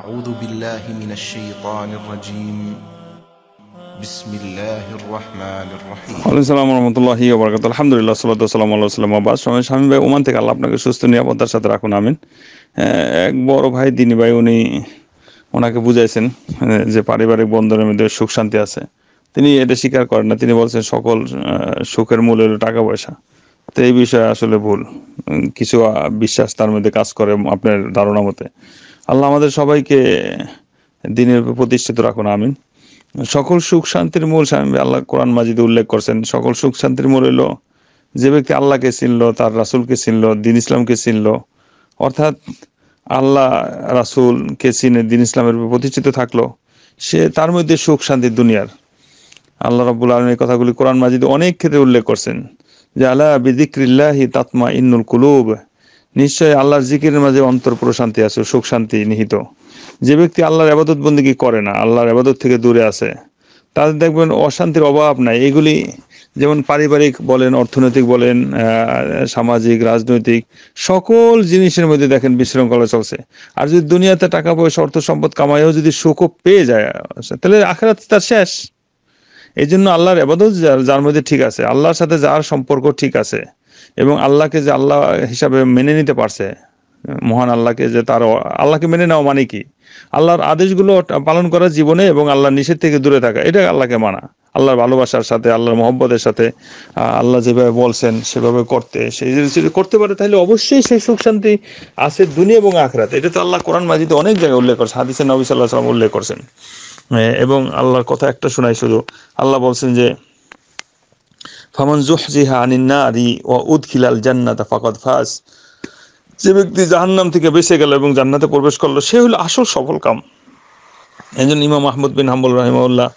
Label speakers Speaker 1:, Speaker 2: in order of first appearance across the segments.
Speaker 1: أعوذ بالله من الشيطان الرجيم بسم الله الرحمن الرحيم السلام ورحمة الله وبركاته الحمد لله صلاة والسلام على رسول الله বাস সময় স্বামী ভাই ওমান থেকে আল্লাহ আপনাকে সুস্থ নিরাপত্তার সাথে রাখুন আমিন এক বড় ভাই দিনী ভাই উনি ওনাকে বুঝাইছেন যে পারিবারিক বন্ধনের মধ্যে সুখ শান্তি আছে তিনি এটা স্বীকার করেন না তিনি বলছেন সকল সুখের মূল হলো টাকা পয়সা তো এই বিষয়ে আসলে ভুল কিছু বিশ্বাস তার মধ্যে কাজ করে আপনার ধারণা মতে আল্লাহ আমাদের সবাইকে দিনের উপর প্রতিষ্ঠিত রাখুন আমিন সকল সুখ শান্তির মূল স্বামী আল্লাহ কোরআন মাজিদ উল্লেখ করছেন সকল সুখ শান্তির মূল হলো যে ব্যক্তি আল্লাহকে চিনল তার রাসুলকে চিনল দিন ইসলামকে চিনল অর্থাৎ আল্লাহ রাসুলকে চিনে দিন ইসলামের উপর প্রতিষ্ঠিত থাকলো সে তার মধ্যে সুখ শান্তি দুনিয়ার আল্লাহ রব্বুল আলমের কথাগুলি কোরআন মাজিদ অনেক ক্ষেত্রে উল্লেখ করছেন যে আল্লাহ বিদিক্রিল্লাহি তাতমা ইন্নুল কুলুব নিশ্চয় আল্লাহর জিকিরের মাঝে অন্তর প্রশান্তি আছে সুখ শান্তি নিহিত যে ব্যক্তি আল্লাহর আবাদত বন্দী করে না আল্লাহর আবাদত থেকে দূরে আছে তাদের দেখবেন অশান্তির অভাব নাই এগুলি যেমন পারিবারিক বলেন অর্থনৈতিক বলেন সামাজিক রাজনৈতিক সকল জিনিসের মধ্যে দেখেন বিশৃঙ্খলা চলছে আর যদি দুনিয়াতে টাকা পয়সা অর্থ সম্পদ কামাইও যদি সুখ পেয়ে যায় তাহলে আখেরাত তার শেষ এই জন্য আল্লাহর আবাদত যার মধ্যে ঠিক আছে আল্লাহর সাথে যার সম্পর্ক ঠিক আছে এবং আল্লাহকে যে আল্লাহ হিসাবে মেনে নিতে পারছে মহান আল্লাহকে যে তার আল্লাহকে মেনে নেওয়া মানে কি আল্লাহর আদেশগুলো পালন করা জীবনে এবং আল্লাহর নিষেধ থেকে দূরে থাকা এটা আল্লাহকে মানা আল্লাহর ভালোবাসার সাথে আল্লাহর মহব্বতের সাথে আল্লাহ যেভাবে বলছেন সেভাবে করতে সেই যদি করতে পারে তাহলে অবশ্যই সেই সুখ শান্তি আছে দুনিয়া এবং আখরাত এটা তো আল্লাহ কোরআন মাজিদে অনেক জায়গায় উল্লেখ করছে হাদিসে নবী সাল্লাহ সাল্লাম উল্লেখ করছেন এবং আল্লাহর কথা একটা শোনাই শুধু আল্লাহ বলছেন যে ফমন জুহজিহা আনিন্নারি ও উদ্খিলাল জান্নাতা ফাকত ফাস যে ব্যক্তি জাহান্নাম থেকে বেঁচে গেল এবং জান্নাতে প্রবেশ করলো সে হলো আসল সফল কাম একজন ইমাম আহমদ বিন হাম্বুল রাহিমাউল্লাহ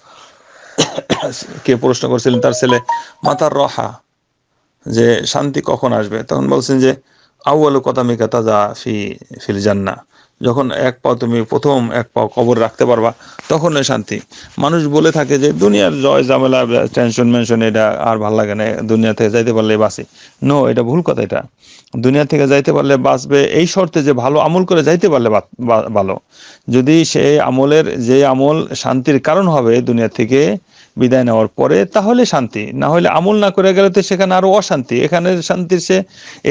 Speaker 1: কে প্রশ্ন করছিলেন তার ছেলে মাতার রহা যে শান্তি কখন আসবে তখন বলছেন যে আউ্বাল কথা মিকা তাজা ফি ফিল জান্না যখন এক পাও তুমি প্রথম এক পাও কবর রাখতে পারবা তখন শান্তি মানুষ বলে থাকে যে দুনিয়ার জয় জামেলা টেনশন মেনশন এটা আর ভাল লাগে না দুনিয়া থেকে যাইতে পারলে বাঁচে নো এটা ভুল কথা এটা দুনিয়া থেকে যাইতে পারলে বাঁচবে এই শর্তে যে ভালো আমল করে যাইতে পারলে ভালো যদি সেই আমলের যে আমল শান্তির কারণ হবে দুনিয়া থেকে বিদায় নেওয়ার পরে তাহলে শান্তি না হলে আমল না করে গেলে তো সেখানে আরো অশান্তি এখানে শান্তির সে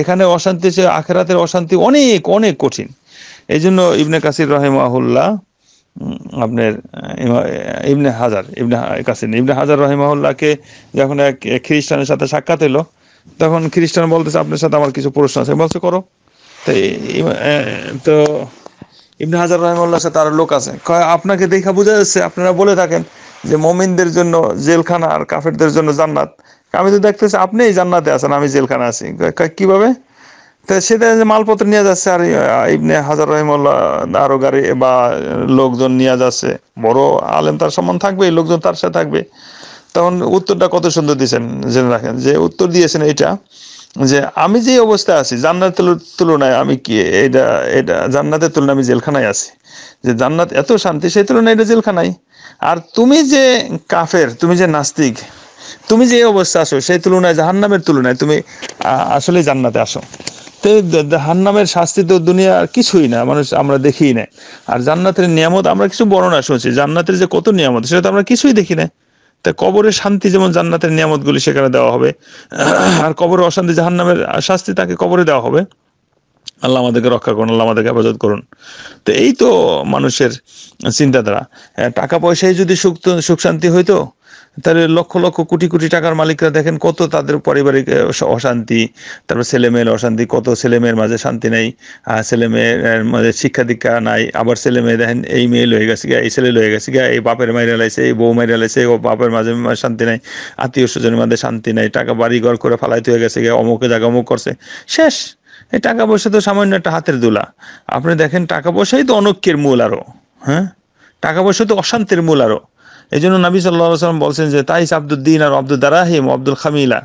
Speaker 1: এখানে অশান্তি সে আখেরাতের অশান্তি অনেক অনেক কঠিন এই জন্য ইবনে কাসির রহেমাহুল্লাহ আপনার ইবনে হাজার ইবনে কাসির ইবনে হাজার রহেমাহুল্লাহকে যখন এক খ্রিস্টানের সাথে সাক্ষাৎ এলো তখন খ্রিস্টান বলতেছে আপনার সাথে আমার কিছু প্রশ্ন আছে বলছে করো তো তো ইবনে হাজার রহমুল্লাহ সাথে আরো লোক আছে আপনাকে দেখা বোঝা যাচ্ছে আপনারা বলে থাকেন যে মমিনদের জন্য জেলখানা আর কাফেরদের জন্য জান্নাত আমি তো দেখতেছি আপনি জান্নাতে আছেন আমি জেলখানা আছি কিভাবে তো সেটা যে মালপত্র নিয়ে যাচ্ছে আর ইবনে হাজার রহিমুল্লাহ আরো গাড়ি বা লোকজন নিয়ে যাচ্ছে বড় আলেম তার সম্মান থাকবে লোকজন তার সাথে থাকবে তখন উত্তরটা কত সুন্দর দিয়েছেন জেনে রাখেন যে উত্তর দিয়েছেন এটা যে আমি যে অবস্থায় আছি জান্নাতের তুলনায় আমি কি এটা এটা জান্নাতের তুলনায় আমি জেলখানায় আছি যে জান্নাত এত শান্তি সেই তুলনায় এটা জেলখানায় আর তুমি যে কাফের তুমি যে নাস্তিক তুমি যে অবস্থা আসো সেই তুলনায় জাহান্নামের তুলনায় তুমি আসলে জান্নাতে আসো জাহান্নামের শাস্তি তো দুনিয়া আর কিছুই না মানুষ আমরা দেখি না আর জান্নাতের নিয়ামত আমরা কিছু বর্ণনা শুনছি জান্নাতের যে কত নিয়ামত সেটা তো আমরা কিছুই দেখি না তা কবরের শান্তি যেমন জান্নাতের নিয়ামতগুলি সেখানে দেওয়া হবে আর কবরের অশান্তি জাহান্নামের শাস্তি তাকে কবরে দেওয়া হবে আল্লাহ আমাদেরকে রক্ষা করুন আল্লাহ আমাদেরকে হেফাজত করুন তো এই তো মানুষের চিন্তাধারা হ্যাঁ, টাকা পয়সায় যদি সুখ সুখ শান্তি হইতো তাহলে লক্ষ লক্ষ কোটি কোটি টাকার মালিকরা দেখেন কত তাদের পারিবারিক অশান্তি তারপর ছেলেমেয়ের অশান্তি কত ছেলেমেয়ের মাঝে শান্তি নেই ছেলেমেয়ের মাঝে শিক্ষা দীক্ষা নাই আবার ছেলেমেয়ে দেখেন এই মেয়ে লয়ে গেছে গিয়া এই ছেলে লয়ে গেছে গিয়া এই বাপের মায়ের লাইছে এই বউ মায়ের লাইছে ও বাপের মাঝে শান্তি নাই আত্মীয় স্বজনের মাঝে শান্তি নাই টাকা বাড়ি ঘর করে ফালাইতে হয়ে গেছে গিয়া অমুকে জায়গা অমুক করছে শেষ এই টাকা পয়সা তো সামান্য একটা হাতের দোলা আপনি দেখেন টাকা পয়সাই তো অনৈক্যের মূল আরো হ্যাঁ টাকা পয়সা তো অশান্তির মূল আরো এই জন্য নাবি সাল্লাহ সাল্লাম বলছেন যে তাইস আব্দুদ্দিন আর আব্দুল দারাহিম আব্দুল খামিলা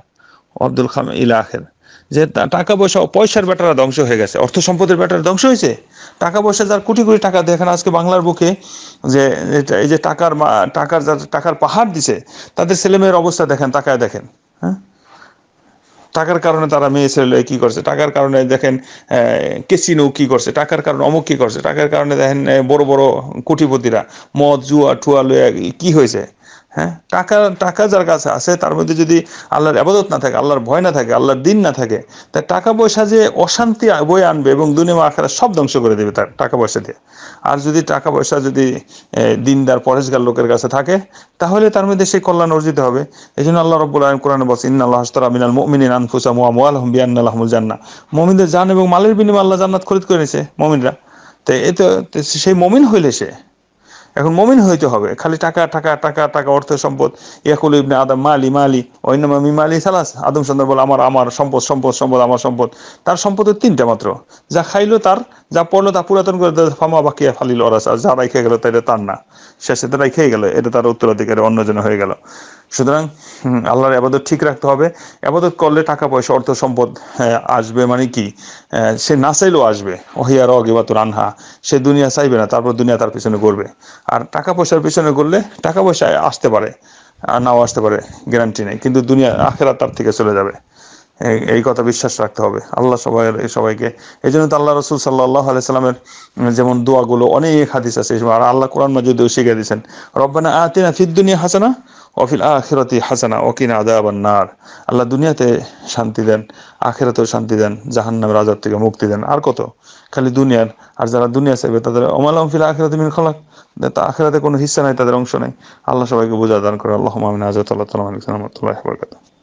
Speaker 1: আব্দুল খাম ইলা আখের যে টাকা পয়সা পয়সার ব্যাটারা ধ্বংস হয়ে গেছে অর্থ সম্পদের ব্যাটারা ধ্বংস হয়েছে টাকা পয়সা যার কোটি কোটি টাকা দেখেন আজকে বাংলার বুকে যে এই যে টাকার টাকার যার টাকার পাহাড় দিছে তাদের ছেলেমেয়ের অবস্থা দেখেন তাকায় দেখেন হ্যাঁ টাকার কারণে তারা মেয়ে ছেলে কি করছে টাকার কারণে দেখেন কেসিনো কি করছে টাকার কারণে অমুক কি করছে টাকার কারণে দেখেন বড় বড় কোটিপতিরা মদ জুয়া ঠুয়া লইয়া কি হয়েছে হ্যাঁ টাকা টাকা যার কাছে আছে তার মধ্যে যদি আল্লাহর আবাদত না থাকে আল্লাহর ভয় না থাকে আল্লাহর দিন না থাকে তা টাকা পয়সা যে অশান্তি বয়ে আনবে এবং দুনিয়া আখেরা সব ধ্বংস করে দেবে তার টাকা পয়সা দিয়ে আর যদি টাকা পয়সা যদি দিনদার পরেশগার লোকের কাছে থাকে তাহলে তার মধ্যে সেই কল্যাণ অর্জিত হবে এই জন্য আল্লাহ রব্বুল আলম কোরআন বস ইন্না আল্লাহ হাসতার মিনাল মমিনিন আনফুসা মোয়া মুআল হম বিয়ান আল্লাহমুল জান্না মমিনদের জান এবং মালের বিনিময়ে আল্লাহ জান্নাত খরিদ করে নিছে মমিনরা তো এ তো সেই মমিন হইলে সে এখন মমিন হইতে হবে খালি টাকা টাকা টাকা টাকা অর্থ সম্পদ ইয়াকুল ইবনে আদম মালি মালি মামি মালি সালাস আদম সন্দার বলে আমার আমার সম্পদ সম্পদ সম্পদ আমার সম্পদ তার সম্পদের তিনটা মাত্র যা খাইলো তার যা পড়লো তা পুরাতন করে ফামা বাকি ফালিল ওরাস যা খেয়ে গেল তাই তার না শেষে তো রাইখেই গেল এটা তার উত্তরাধিকারী অন্যজন হয়ে গেল সুতরাং আল্লাহর আবাদত ঠিক রাখতে হবে আবাদত করলে টাকা পয়সা অর্থ সম্পদ আসবে মানে কি সে না চাইলেও আসবে অহিয়া রগ বা তো রানহা সে দুনিয়া চাইবে না তারপর দুনিয়া তার পিছনে করবে আর টাকা পয়সার পিছনে করলে টাকা পয়সা আসতে পারে আর নাও আসতে পারে গ্যারান্টি নেই কিন্তু দুনিয়া আখেরা তার থেকে চলে যাবে এই কথা বিশ্বাস রাখতে হবে আল্লাহ সবাই সবাইকে এই জন্য তো আল্লাহ রসুল সাল্লাহ আলাইসাল্লামের যেমন দোয়াগুলো অনেক হাদিস আছে আর আল্লাহ কোরআন মাজিদ শিখিয়ে দিয়েছেন রব্বানা আহ তিনা দুনিয়া হাসানা অফিল আখেরতি হাসানা ওকিনা আবার নার আল্লাহ দুনিয়াতে শান্তি দেন আখেরাতেও শান্তি দেন নামের আজাব থেকে মুক্তি দেন আর কত খালি দুনিয়ার আর যারা দুনিয়া চাইবে তাদের অমাল অমফিল আখেরাতে মিন খলাক তা আখেরাতে কোনো হিসা নাই তাদের অংশ নাই আল্লাহ সবাইকে বোঝা দান করে আল্লাহ মামিন আজাত আল্লাহ তালাম রহমতুল্লাহ বরকাত